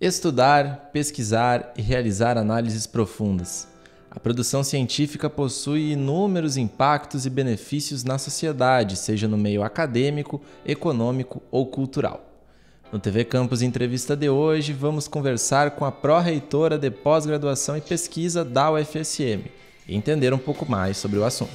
Estudar, pesquisar e realizar análises profundas. A produção científica possui inúmeros impactos e benefícios na sociedade, seja no meio acadêmico, econômico ou cultural. No TV Campus Entrevista de hoje, vamos conversar com a pró-reitora de pós-graduação e pesquisa da UFSM e entender um pouco mais sobre o assunto.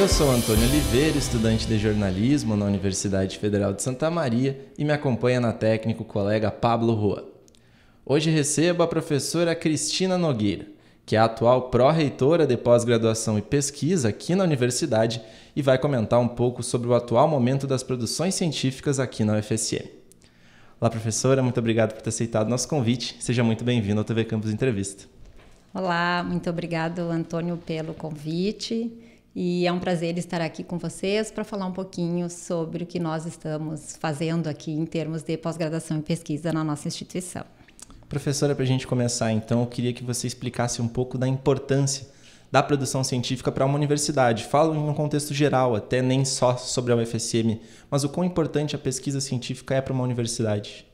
Eu sou Antônio Oliveira, estudante de jornalismo na Universidade Federal de Santa Maria e me acompanha na técnico o colega Pablo Rua. Hoje recebo a professora Cristina Nogueira, que é a atual pró-reitora de pós-graduação e pesquisa aqui na universidade e vai comentar um pouco sobre o atual momento das produções científicas aqui na UFSM. Olá, professora, muito obrigado por ter aceitado nosso convite. Seja muito bem-vindo ao TV Campus Entrevista. Olá, muito obrigado, Antônio, pelo convite. E é um prazer estar aqui com vocês para falar um pouquinho sobre o que nós estamos fazendo aqui em termos de pós-graduação e pesquisa na nossa instituição. Professora, para a gente começar, então, eu queria que você explicasse um pouco da importância da produção científica para uma universidade. Falo em um contexto geral, até nem só sobre a UFSM, mas o quão importante a pesquisa científica é para uma universidade.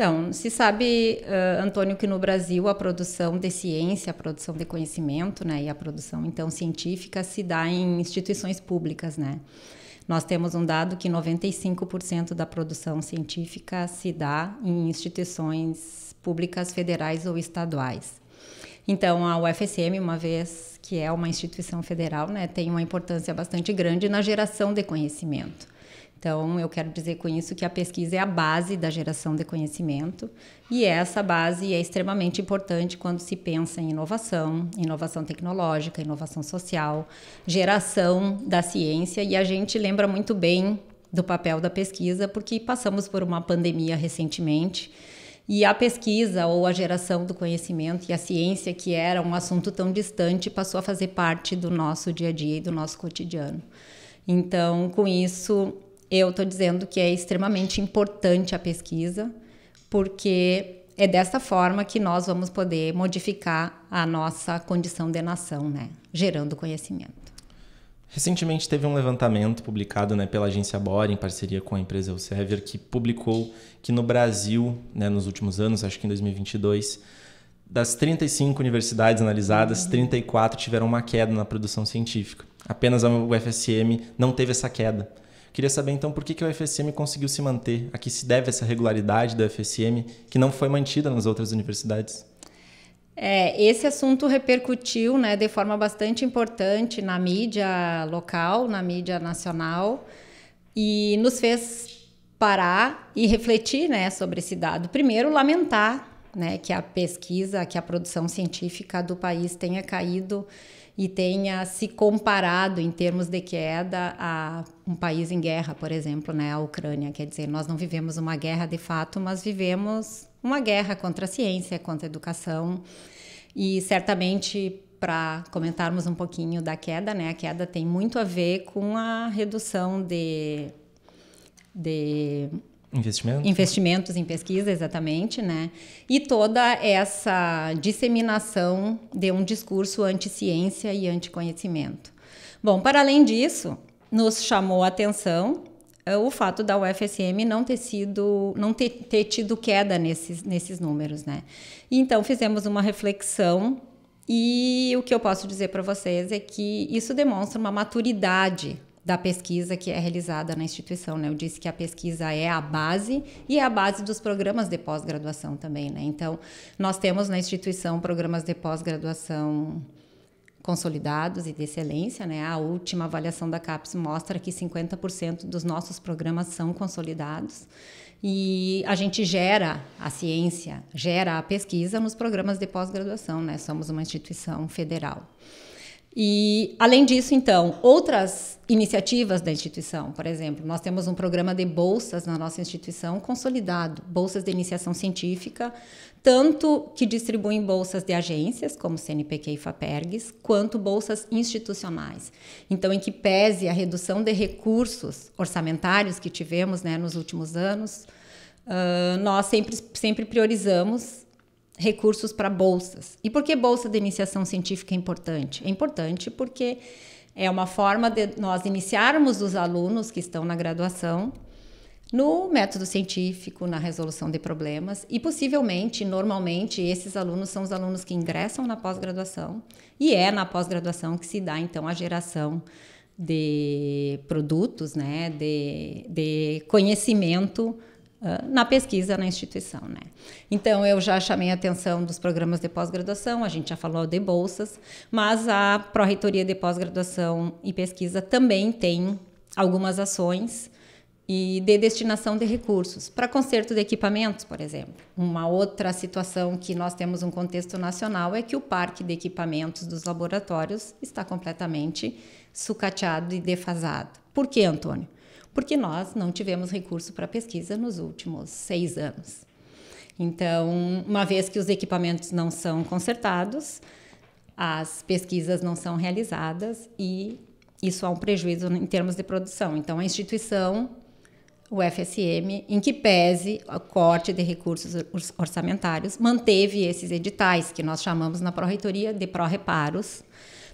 Então, se sabe, uh, Antônio, que no Brasil a produção de ciência, a produção de conhecimento, né, e a produção então científica se dá em instituições públicas, né? Nós temos um dado que 95% da produção científica se dá em instituições públicas federais ou estaduais. Então, a UFSM, uma vez que é uma instituição federal, né, tem uma importância bastante grande na geração de conhecimento. Então, eu quero dizer com isso que a pesquisa é a base da geração de conhecimento e é essa base é extremamente importante quando se pensa em inovação, inovação tecnológica, inovação social, geração da ciência e a gente lembra muito bem do papel da pesquisa porque passamos por uma pandemia recentemente. E a pesquisa ou a geração do conhecimento e a ciência, que era um assunto tão distante, passou a fazer parte do nosso dia a dia e do nosso cotidiano. Então, com isso, eu estou dizendo que é extremamente importante a pesquisa, porque é dessa forma que nós vamos poder modificar a nossa condição de nação, né? gerando conhecimento. Recentemente teve um levantamento publicado né, pela agência Bora, em parceria com a empresa Elsevier, que publicou que no Brasil, né, nos últimos anos, acho que em 2022, das 35 universidades analisadas, 34 uhum. tiveram uma queda na produção científica. Apenas a UFSM não teve essa queda. Queria saber então por que, que o FSM conseguiu se manter, a que se deve essa regularidade do FSM que não foi mantida nas outras universidades? É, esse assunto repercutiu né, de forma bastante importante na mídia local, na mídia nacional, e nos fez parar e refletir né, sobre esse dado. Primeiro, lamentar né, que a pesquisa, que a produção científica do país tenha caído e tenha se comparado em termos de queda a um país em guerra, por exemplo, né, a Ucrânia. Quer dizer, nós não vivemos uma guerra de fato, mas vivemos uma guerra contra a ciência, contra a educação e certamente para comentarmos um pouquinho da queda, né? A queda tem muito a ver com a redução de, de Investimentos. Investimentos em pesquisa, exatamente, né? E toda essa disseminação de um discurso anti-ciência e anti-conhecimento. Bom, para além disso, nos chamou a atenção eh, o fato da UFSM não ter sido, não ter, ter tido queda nesses, nesses números, né? Então fizemos uma reflexão e o que eu posso dizer para vocês é que isso demonstra uma maturidade da pesquisa que é realizada na instituição. Né? Eu disse que a pesquisa é a base e é a base dos programas de pós-graduação também. Né? Então, nós temos na instituição programas de pós-graduação consolidados e de excelência. Né? A última avaliação da CAPES mostra que 50% dos nossos programas são consolidados. E a gente gera a ciência, gera a pesquisa nos programas de pós-graduação. Né? Somos uma instituição federal. E, além disso, então, outras iniciativas da instituição, por exemplo, nós temos um programa de bolsas na nossa instituição consolidado, bolsas de iniciação científica, tanto que distribuem bolsas de agências, como CNPq e FAPERGS, quanto bolsas institucionais. Então, em que pese a redução de recursos orçamentários que tivemos né, nos últimos anos, uh, nós sempre, sempre priorizamos recursos para bolsas. E por que bolsa de iniciação científica é importante? É importante porque é uma forma de nós iniciarmos os alunos que estão na graduação no método científico, na resolução de problemas e possivelmente, normalmente, esses alunos são os alunos que ingressam na pós-graduação e é na pós-graduação que se dá então a geração de produtos, né, de, de conhecimento na pesquisa na instituição, né? Então eu já chamei a atenção dos programas de pós-graduação, a gente já falou de bolsas, mas a pró-reitoria de pós-graduação e pesquisa também tem algumas ações e de destinação de recursos para conserto de equipamentos, por exemplo. Uma outra situação que nós temos um contexto nacional é que o parque de equipamentos dos laboratórios está completamente sucateado e defasado. Por quê, Antônio? porque nós não tivemos recurso para pesquisa nos últimos seis anos. Então, uma vez que os equipamentos não são consertados, as pesquisas não são realizadas e isso há um prejuízo em termos de produção. Então, a instituição, o FSM, em que pese o corte de recursos orçamentários, manteve esses editais, que nós chamamos na pró-reitoria de pró-reparos,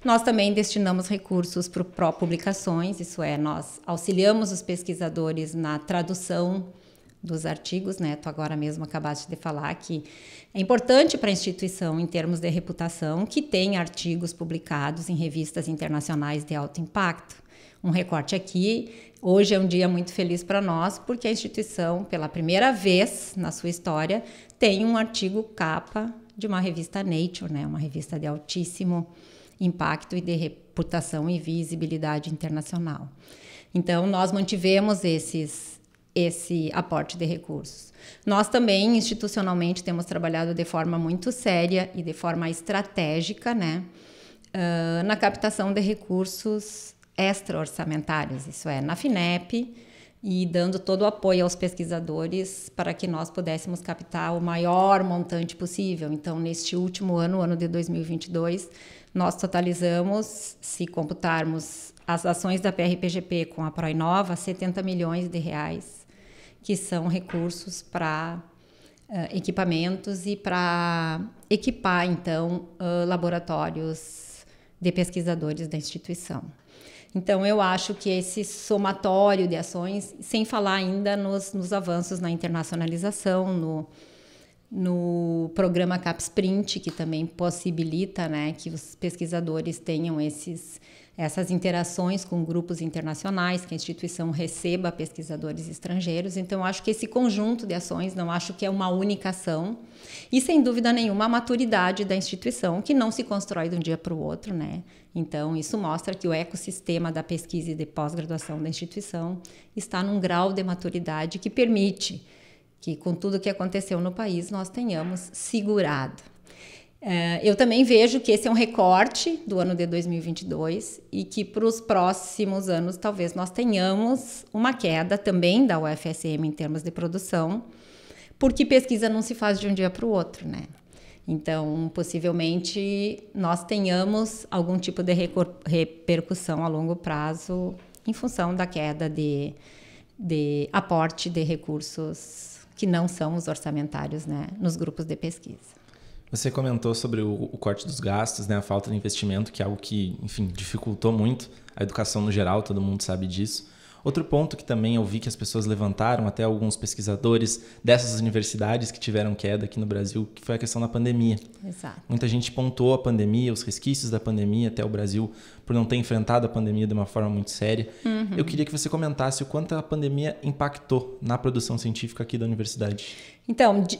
nós também destinamos recursos para o pró-publicações, isso é, nós auxiliamos os pesquisadores na tradução dos artigos, né? Tu agora mesmo acabaste de falar que é importante para a instituição em termos de reputação que tenha artigos publicados em revistas internacionais de alto impacto. Um recorte aqui. Hoje é um dia muito feliz para nós porque a instituição, pela primeira vez na sua história, tem um artigo capa de uma revista Nature, né? Uma revista de altíssimo impacto e de reputação e visibilidade internacional. Então, nós mantivemos esses, esse aporte de recursos. Nós também, institucionalmente, temos trabalhado de forma muito séria e de forma estratégica né, uh, na captação de recursos extra-orçamentários, isso é, na FINEP, e dando todo o apoio aos pesquisadores para que nós pudéssemos captar o maior montante possível. Então, neste último ano, ano de 2022, nós totalizamos, se computarmos as ações da PRPGP com a Proinova, 70 milhões de reais, que são recursos para uh, eh, equipamentos e para equipar, então, uh, laboratórios de pesquisadores da instituição. Então, eu acho que esse somatório de ações, sem falar ainda nos, nos avanços na internacionalização, no, no programa CAPSprint, que também possibilita né, que os pesquisadores tenham esses, essas interações com grupos internacionais, que a instituição receba pesquisadores estrangeiros. Então, acho que esse conjunto de ações, não acho que é uma única ação, e sem dúvida nenhuma a maturidade da instituição, que não se constrói de um dia para o outro. Né? Então, isso mostra que o ecossistema da pesquisa e de pós-graduação da instituição está num grau de maturidade que permite que com tudo que aconteceu no país nós tenhamos segurado. Eh, eu também vejo que esse é um recorte do ano de 2022 e que para os próximos anos talvez nós tenhamos uma queda também da UFSM em termos de produção, porque pesquisa não se faz de um dia para o outro, né? Então, possivelmente nós tenhamos algum tipo de repercussão a longo prazo em função da queda de, de aporte de recursos que não são os orçamentários né, nos grupos de pesquisa. Você comentou sobre o, o, corte dos gastos, né, a falta de investimento, que é algo que, enfim, dificultou muito a educação no geral, todo mundo sabe disso. Outro ponto que também eu vi que as pessoas levantaram, até alguns pesquisadores dessas universidades que tiveram queda aqui no Brasil, que foi a questão da pandemia. Exato. Muita gente pontou a pandemia, os resquícios da pandemia até o Brasil, por não ter enfrentado a pandemia de uma forma muito séria. Uhum. Eu queria que você comentasse o quanto a pandemia impactou na produção científica aqui da universidade. Então, de,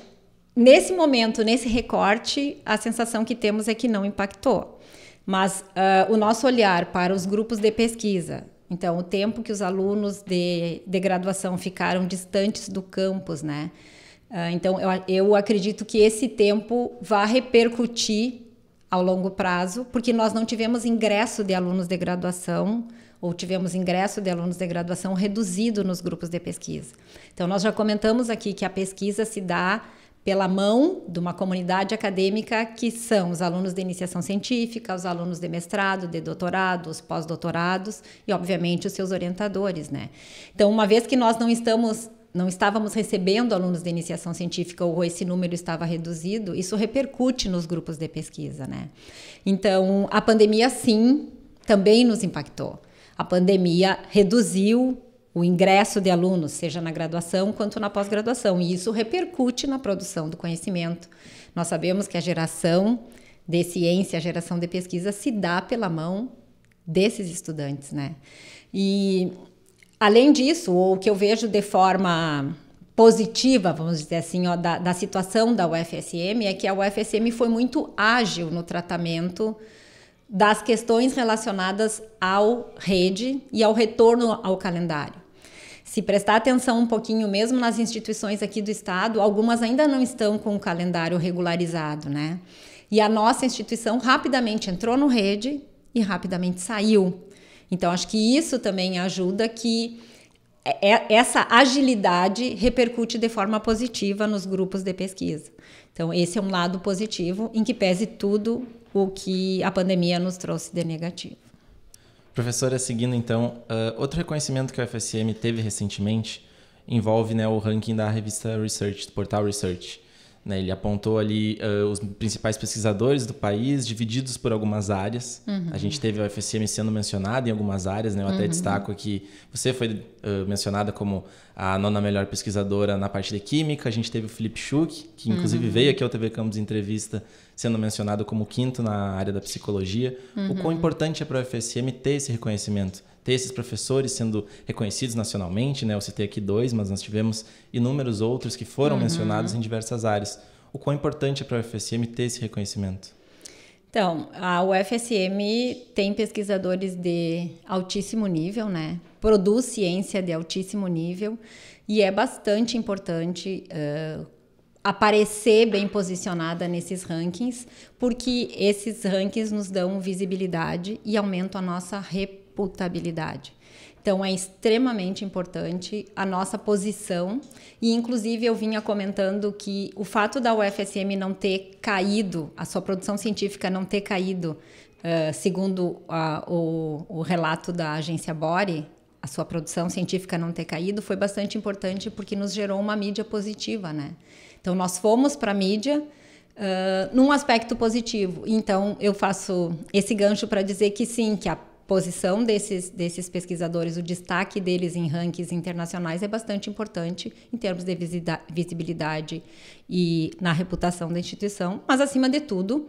nesse momento, nesse recorte, a sensação que temos é que não impactou. Mas uh, o nosso olhar para os grupos de pesquisa, então, o tempo que os alunos de, de graduação ficaram distantes do campus, né? Ah, então, eu, eu acredito que esse tempo vá repercutir ao longo prazo, porque nós não tivemos ingresso de alunos de graduação ou tivemos ingresso de alunos de graduação reduzido nos grupos de pesquisa. Então, nós já comentamos aqui que a pesquisa se dá pela mão de uma comunidade acadêmica que são os alunos de iniciação científica, os alunos de mestrado, de doutorado, os pós-doutorados e, obviamente, os seus orientadores, né? Então, uma vez que nós não estamos não estávamos recebendo alunos de iniciação científica ou esse número estava reduzido, isso repercute nos grupos de pesquisa, né? Então, a pandemia sim também nos impactou. A pandemia reduziu o ingresso de alunos, seja na graduação quanto na pós-graduação, e isso repercute na produção do conhecimento. Nós sabemos que a geração de ciência, a geração de pesquisa se dá pela mão desses estudantes, né? E além disso, o que eu vejo de forma positiva, vamos dizer assim, ó, da, da situação da UFSM é que a UFSM foi muito ágil no tratamento das questões relacionadas ao rede e ao retorno ao calendário se prestar atenção um pouquinho, mesmo nas instituições aqui do estado, algumas ainda não estão com o calendário regularizado, né? E a nossa instituição rapidamente entrou no rede e rapidamente saiu. Então, acho que isso também ajuda que é, é, essa agilidade repercute de forma positiva nos grupos de pesquisa. Então, esse é um lado positivo, em que pese tudo o que a pandemia nos trouxe de negativo. Professora, seguindo então, uh, outro reconhecimento que a FSM teve recentemente envolve né, o ranking da revista Research, do portal Research. Né? Ele apontou ali uh, os principais pesquisadores do país, divididos por algumas áreas. Uhum. A gente teve a UFSM sendo mencionada em algumas áreas, né? Eu até uhum. destaco que você foi uh, mencionada como a nona melhor pesquisadora na parte de química. A gente teve o Felipe Schuch, que inclusive uhum. veio aqui ao TV Campos Entrevista, sendo mencionado como quinto na área da psicologia. O quão uhum. importante é para a UFSM ter esse reconhecimento? ter esses professores sendo reconhecidos nacionalmente, né? Eu citei aqui dois, mas nós tivemos inúmeros outros que foram uhum. mencionados em diversas áreas. O quão importante é para a UFSM ter esse reconhecimento? Então, a UFSM tem pesquisadores de altíssimo nível, né? Produz ciência de altíssimo nível e é bastante importante uh, aparecer bem posicionada nesses rankings, porque esses rankings nos dão visibilidade e aumentam a nossa reputação imputabilidade. Então é extremamente importante a nossa posição e inclusive eu vinha comentando que o fato da UFSM não ter caído, a sua produção científica não ter caído, uh, segundo a, o, o relato da agência Bore, a sua produção científica não ter caído foi bastante importante porque nos gerou uma mídia positiva, né? Então nós fomos para a mídia uh, num aspecto positivo. Então eu faço esse gancho para dizer que sim, que a posição desses, desses pesquisadores, o destaque deles em rankings internacionais é bastante importante em termos de visibilidade e na reputação da instituição, mas acima de tudo,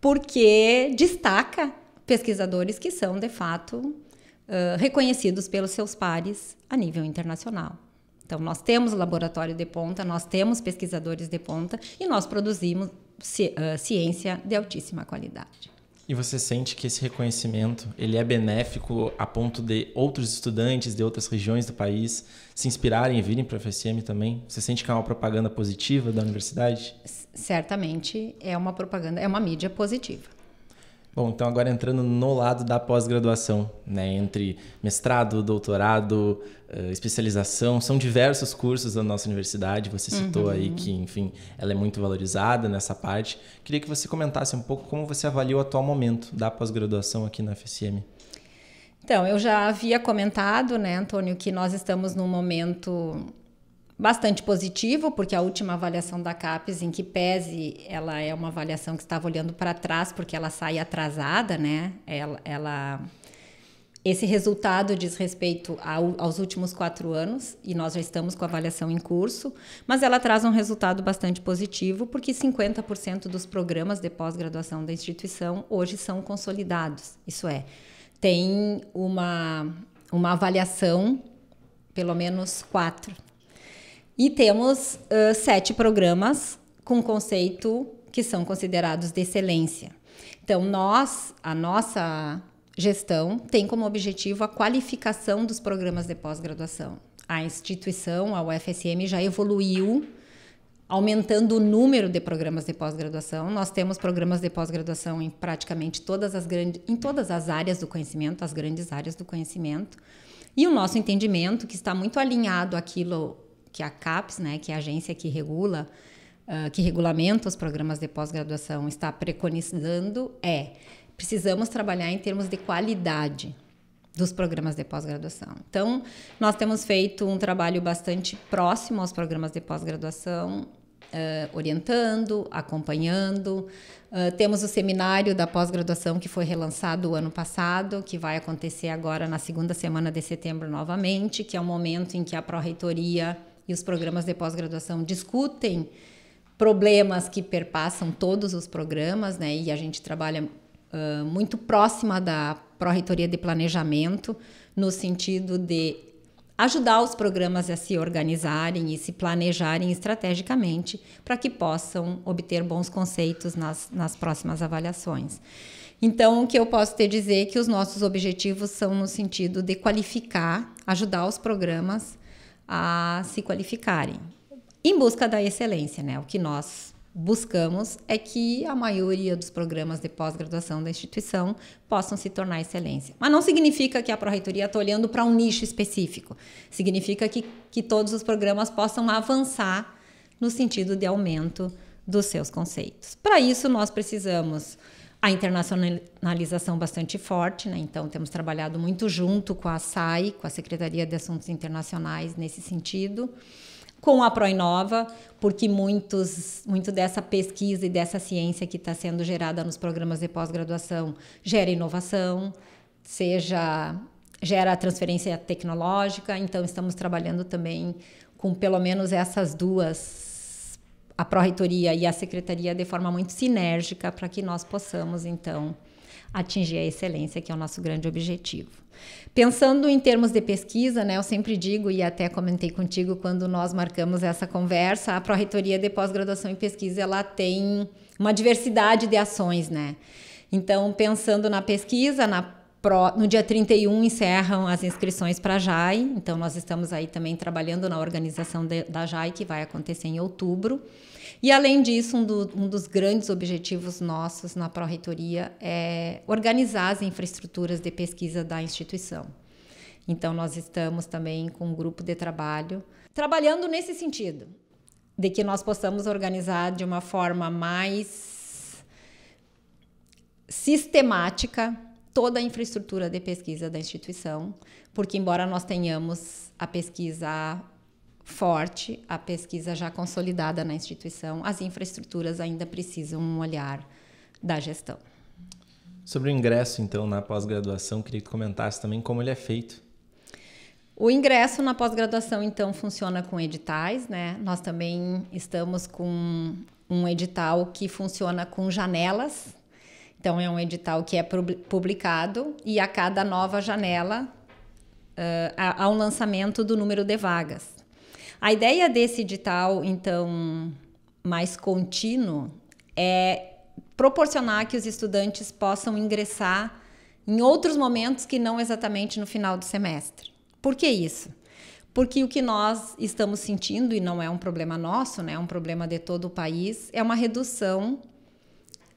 porque destaca pesquisadores que são de fato uh, reconhecidos pelos seus pares a nível internacional. Então, nós temos laboratório de ponta, nós temos pesquisadores de ponta e nós produzimos ciência de altíssima qualidade. E você sente que esse reconhecimento ele é benéfico a ponto de outros estudantes de outras regiões do país se inspirarem e virem para a FSM também? Você sente que é uma propaganda positiva da universidade? Certamente é uma propaganda, é uma mídia positiva. Bom, então agora entrando no lado da pós-graduação, né? Entre mestrado, doutorado, eh, especialização, são diversos cursos da nossa universidade. Você uhum. citou uhum. aí que, enfim, ela é muito valorizada nessa parte. Queria que você comentasse um pouco como você avalia o atual momento da pós-graduação aqui na FSM. Então, eu já havia comentado, né, Antônio, que nós estamos num momento bastante positivo, porque a última avaliação da CAPES, em que pese, ela é uma avaliação que estava olhando para trás, porque ela sai atrasada, né? Ela, ela... Esse resultado diz respeito ao, aos últimos quatro anos, e nós já estamos com a avaliação em curso, mas ela traz um resultado bastante positivo, porque 50% dos programas de pós-graduação da instituição hoje são consolidados. Isso é, tem uma, uma avaliação, pelo menos quatro e temos uh, sete programas com conceito que são considerados de excelência. Então, nós, a nossa gestão, tem como objetivo a qualificação dos programas de pós-graduação. A instituição, a UFSM, já evoluiu aumentando o número de programas de pós-graduação. Nós temos programas de pós-graduação em praticamente todas as grandes, em todas as áreas do conhecimento, as grandes áreas do conhecimento. E o nosso entendimento, que está muito alinhado àquilo que é a CAPES, né, que é a agência que regula, uh, que regulamenta os programas de pós-graduação, está preconizando é precisamos trabalhar em termos de qualidade dos programas de pós-graduação. Então, nós temos feito um trabalho bastante próximo aos programas de pós-graduação, Uh, orientando, acompanhando. Uh, temos o seminário da pós-graduação que foi relançado o ano passado, que vai acontecer agora na segunda semana de setembro novamente, que é o momento em que a pró-reitoria e os programas de pós-graduação discutem problemas que perpassam todos os programas, né? E a gente trabalha uh, muito próxima da Pró-Reitoria de Planejamento, no sentido de ajudar os programas a se organizarem e se planejarem estrategicamente para que possam obter bons conceitos nas, nas próximas avaliações. Então, o que eu posso te dizer é que os nossos objetivos são no sentido de qualificar, ajudar os programas a se qualificarem em busca da excelência, né? O que nós buscamos é que a maioria dos programas de pós-graduação da instituição possam se tornar excelência. Mas não significa que a Pró-Reitoria está olhando para um nicho específico. Significa que, que todos os programas possam avançar no sentido de aumento dos seus conceitos. Para isso, nós precisamos a internacionalização bastante forte, né? então temos trabalhado muito junto com a SAI, com a Secretaria de Assuntos Internacionais nesse sentido, com a Proinova, porque muitos, muito dessa pesquisa e dessa ciência que está sendo gerada nos programas de pós-graduação gera inovação, seja gera transferência tecnológica, então estamos trabalhando também com pelo menos essas duas a Pró-Reitoria e a Secretaria de forma muito sinérgica para que nós possamos, então, atingir a excelência, que é o nosso grande objetivo. Pensando em termos de pesquisa, né, eu sempre digo, e até comentei contigo quando nós marcamos essa conversa, a Pró-Reitoria de Pós-Graduação em Pesquisa ela tem uma diversidade de ações. Né? Então, pensando na pesquisa, na Pro, no dia 31 encerram as inscrições para a JAI, então nós estamos aí também trabalhando na organização de, da JAI, que vai acontecer em outubro. E além disso, um, do, um dos grandes objetivos nossos na Pró-Reitoria é organizar as infraestruturas de pesquisa da instituição. Então nós estamos também com um grupo de trabalho trabalhando nesse sentido, de que nós possamos organizar de uma forma mais sistemática toda a infraestrutura de pesquisa da instituição, porque embora nós tenhamos a pesquisa forte, a pesquisa já consolidada na instituição, as infraestruturas ainda precisam um olhar da gestão. Sobre o ingresso, então, na pós-graduação, queria que comentasse também como ele é feito. O ingresso na pós-graduação, então, funciona com editais, né? Nós também estamos com um edital que funciona com janelas então, é um edital que é publicado e a cada nova janela uh, há um lançamento do número de vagas. A ideia desse edital, então, mais contínuo, é proporcionar que os estudantes possam ingressar em outros momentos que não exatamente no final do semestre. Por que isso? Porque o que nós estamos sentindo, e não é um problema nosso, né, é um problema de todo o país, é uma redução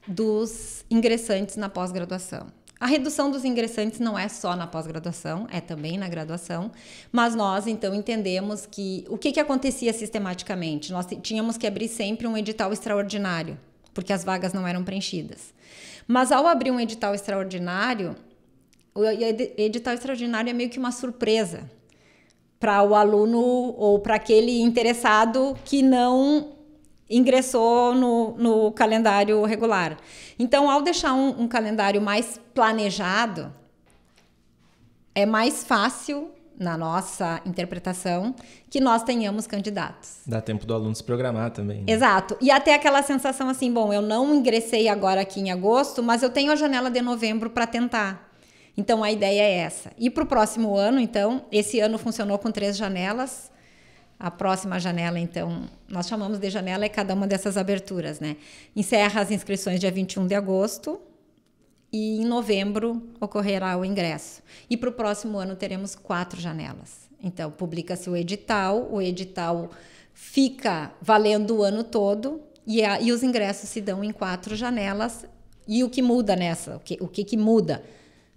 dos ingressantes na pós-graduação. A redução dos ingressantes não é só na pós-graduação, é também na graduação, mas nós então entendemos que o que, que acontecia sistematicamente? Nós tínhamos que abrir sempre um edital extraordinário, porque as vagas não eram preenchidas. Mas ao abrir um edital extraordinário, o edital extraordinário é meio que uma surpresa para o aluno ou para aquele interessado que não ingressou no, no calendário regular. Então, ao deixar um, um calendário mais planejado, é mais fácil na nossa interpretação, que nós tenhamos candidatos. Dá tempo do aluno se programar também. Né? Exato. E até aquela sensação assim, bom, eu não ingressei agora aqui em agosto, mas eu tenho a janela de novembro para tentar. Então a ideia é essa. E para o próximo ano, então, esse ano funcionou com três janelas. A próxima janela, então, nós chamamos de janela é cada uma dessas aberturas, né? Encerra as inscrições dia 21 de agosto e em novembro ocorrerá o ingresso. E para o próximo ano teremos quatro janelas. Então, publica-se o edital, o edital fica valendo o ano todo e, a, e os ingressos se dão em quatro janelas. E o que muda nessa? O que, o que, que muda?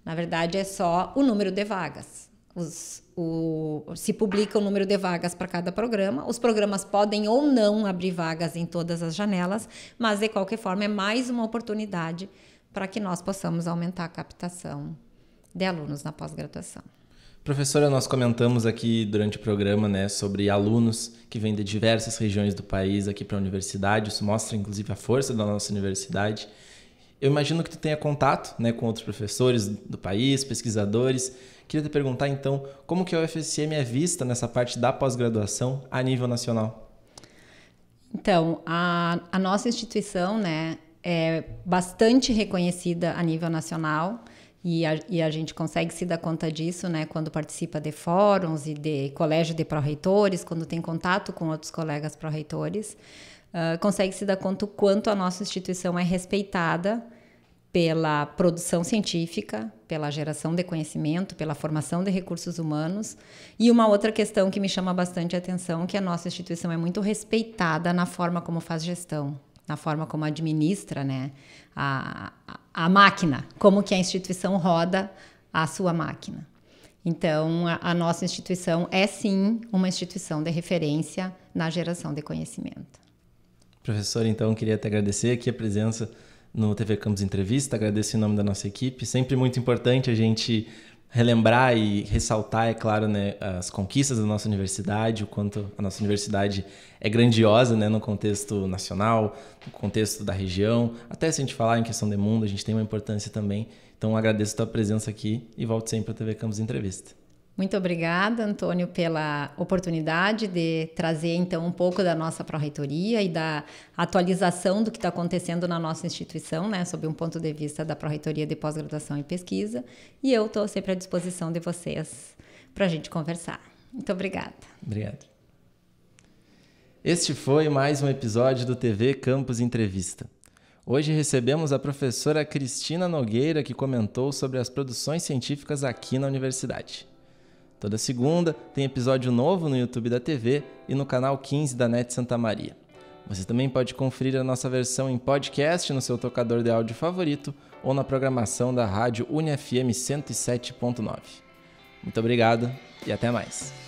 Na verdade, é só o número de vagas. Os, o, se publica o número de vagas para cada programa. Os programas podem ou não abrir vagas em todas as janelas, mas de qualquer forma é mais uma oportunidade para que nós possamos aumentar a captação de alunos na pós-graduação. Professora, nós comentamos aqui durante o programa né, sobre alunos que vêm de diversas regiões do país aqui para a universidade. Isso mostra, inclusive, a força da nossa universidade. Eu imagino que tu tenha contato né, com outros professores do país, pesquisadores. Queria te perguntar então, como que a UFSM é vista nessa parte da pós-graduação a nível nacional? Então, a, a nossa instituição né, é bastante reconhecida a nível nacional. E a, e a, gente consegue se dar conta disso, né, quando participa de fóruns e de colégio de pró-reitores, quando tem contato com outros colegas pró-reitores, uh, consegue se dar conta o quanto a nossa instituição é respeitada pela produção científica, pela geração de conhecimento, pela formação de recursos humanos. E uma outra questão que me chama bastante atenção, que a nossa instituição é muito respeitada na forma como faz gestão, na forma como administra, né, a, a, a máquina, como que a instituição roda a sua máquina. Então, a, a nossa instituição é sim uma instituição de referência na geração de conhecimento. Professor, então queria te agradecer aqui a presença no TV Campos Entrevista. Agradeço em nome da nossa equipe. Sempre muito importante a gente relembrar e ressaltar, é claro, né, as conquistas da nossa universidade, o quanto a nossa universidade é grandiosa, né, no contexto nacional, no contexto da região, até se a gente falar em questão de mundo, a gente tem uma importância também. Então agradeço a tua presença aqui e volto sempre ao TV Campos Entrevista. Muito obrigada, Antônio, pela oportunidade de trazer então um pouco da nossa pró-reitoria e da atualização do que está acontecendo na nossa instituição, né, sob um ponto de vista da pró-reitoria de pós-graduação e pesquisa. E eu estou sempre à disposição de vocês para a gente conversar. Muito obrigada. Obrigado. Este foi mais um episódio do TV Campus Entrevista. Hoje recebemos a professora Cristina Nogueira, que comentou sobre as produções científicas aqui na universidade. Toda segunda tem episódio novo no YouTube da TV e no canal 15 da NET Santa Maria. Você também pode conferir a nossa versão em podcast no seu tocador de áudio favorito ou na programação da rádio UniFM 107.9. Muito obrigado e até mais.